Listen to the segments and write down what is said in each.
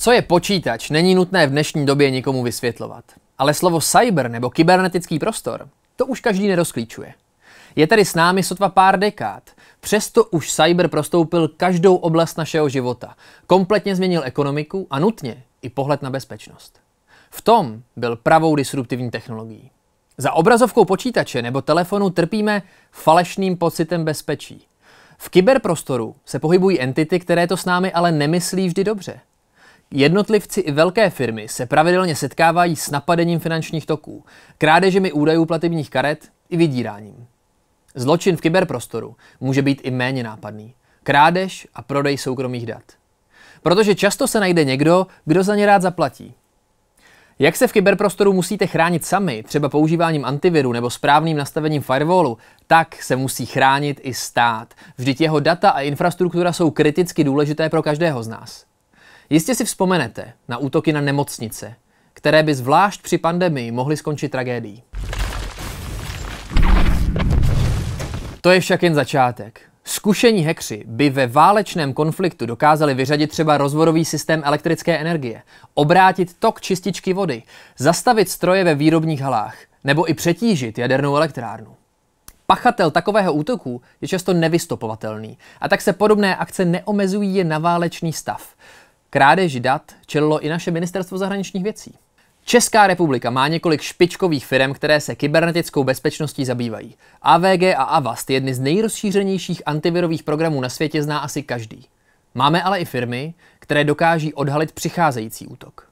Co je počítač, není nutné v dnešní době nikomu vysvětlovat. Ale slovo cyber nebo kybernetický prostor, to už každý nerozklíčuje. Je tady s námi sotva pár dekád. Přesto už cyber prostoupil každou oblast našeho života. Kompletně změnil ekonomiku a nutně i pohled na bezpečnost. V tom byl pravou disruptivní technologií. Za obrazovkou počítače nebo telefonu trpíme falešným pocitem bezpečí. V kyberprostoru se pohybují entity, které to s námi ale nemyslí vždy dobře. Jednotlivci i velké firmy se pravidelně setkávají s napadením finančních toků, krádežemi údajů platebních karet i vydíráním. Zločin v kyberprostoru může být i méně nápadný. Krádež a prodej soukromých dat. Protože často se najde někdo, kdo za ně rád zaplatí. Jak se v kyberprostoru musíte chránit sami, třeba používáním antiviru nebo správným nastavením firewallu, tak se musí chránit i stát. Vždyť jeho data a infrastruktura jsou kriticky důležité pro každého z nás. Jistě si vzpomenete na útoky na nemocnice, které by zvlášť při pandemii mohly skončit tragédií. To je však jen začátek. Zkušení hekři by ve válečném konfliktu dokázali vyřadit třeba rozvodový systém elektrické energie, obrátit tok čističky vody, zastavit stroje ve výrobních halách nebo i přetížit jadernou elektrárnu. Pachatel takového útoku je často nevystopovatelný a tak se podobné akce neomezují jen na válečný stav. Krádeži dat čelilo i naše ministerstvo zahraničních věcí. Česká republika má několik špičkových firm, které se kybernetickou bezpečností zabývají. AVG a Avast, jedny z nejrozšířenějších antivirových programů na světě, zná asi každý. Máme ale i firmy, které dokáží odhalit přicházející útok.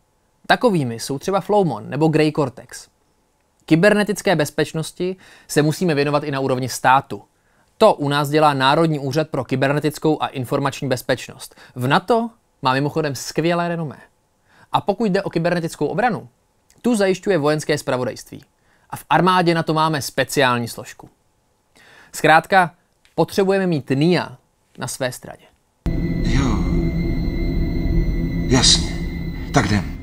Takovými jsou třeba Flowmon nebo Grey Cortex. Kybernetické bezpečnosti se musíme věnovat i na úrovni státu. To u nás dělá Národní úřad pro kybernetickou a informační bezpečnost. V NATO má mimochodem skvělé renomé. A pokud jde o kybernetickou obranu, tu zajišťuje vojenské spravodajství. A v armádě na to máme speciální složku. Zkrátka, potřebujeme mít NIA na své straně. Jo, jasně, tak jdem.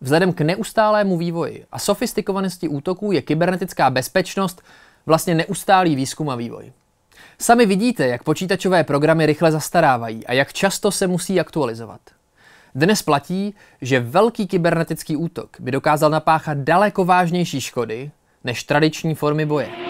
Vzhledem k neustálému vývoji a sofistikovanosti útoků je kybernetická bezpečnost vlastně neustálý výzkum a vývoj. Sami vidíte, jak počítačové programy rychle zastarávají a jak často se musí aktualizovat. Dnes platí, že velký kybernetický útok by dokázal napáchat daleko vážnější škody než tradiční formy boje.